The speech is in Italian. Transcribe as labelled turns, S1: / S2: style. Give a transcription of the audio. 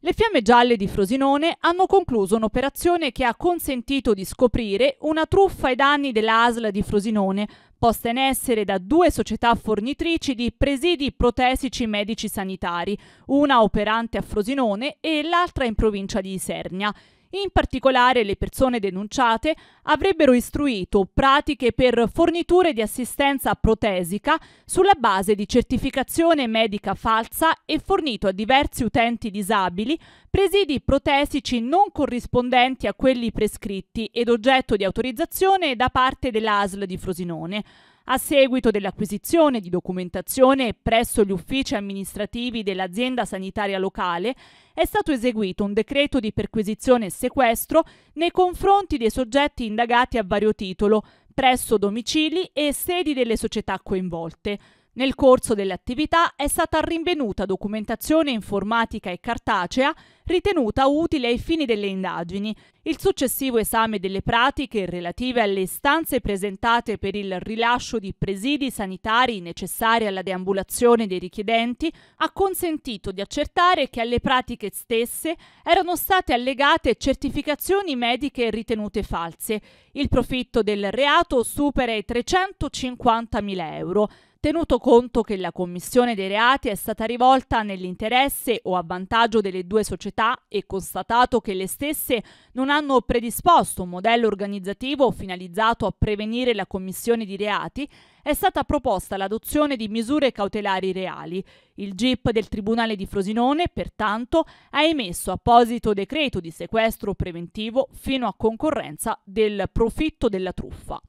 S1: Le Fiamme Gialle di Frosinone hanno concluso un'operazione che ha consentito di scoprire una truffa ai danni dell'ASL di Frosinone, posta in essere da due società fornitrici di presidi protesici medici sanitari, una operante a Frosinone e l'altra in provincia di Isernia. In particolare le persone denunciate avrebbero istruito pratiche per forniture di assistenza protesica sulla base di certificazione medica falsa e fornito a diversi utenti disabili presidi protesici non corrispondenti a quelli prescritti ed oggetto di autorizzazione da parte dell'ASL di Frosinone. A seguito dell'acquisizione di documentazione presso gli uffici amministrativi dell'azienda sanitaria locale, è stato eseguito un decreto di perquisizione e sequestro nei confronti dei soggetti indagati a vario titolo presso domicili e sedi delle società coinvolte. Nel corso dell'attività è stata rinvenuta documentazione informatica e cartacea ritenuta utile ai fini delle indagini. Il successivo esame delle pratiche relative alle istanze presentate per il rilascio di presidi sanitari necessari alla deambulazione dei richiedenti ha consentito di accertare che alle pratiche stesse erano state allegate certificazioni mediche ritenute false. Il profitto del reato supera i 350.000 euro tenuto conto che la commissione dei reati è stata rivolta nell'interesse o a vantaggio delle due società e constatato che le stesse non hanno predisposto un modello organizzativo finalizzato a prevenire la commissione di reati, è stata proposta l'adozione di misure cautelari reali. Il GIP del Tribunale di Frosinone, pertanto, ha emesso apposito decreto di sequestro preventivo fino a concorrenza del profitto della truffa.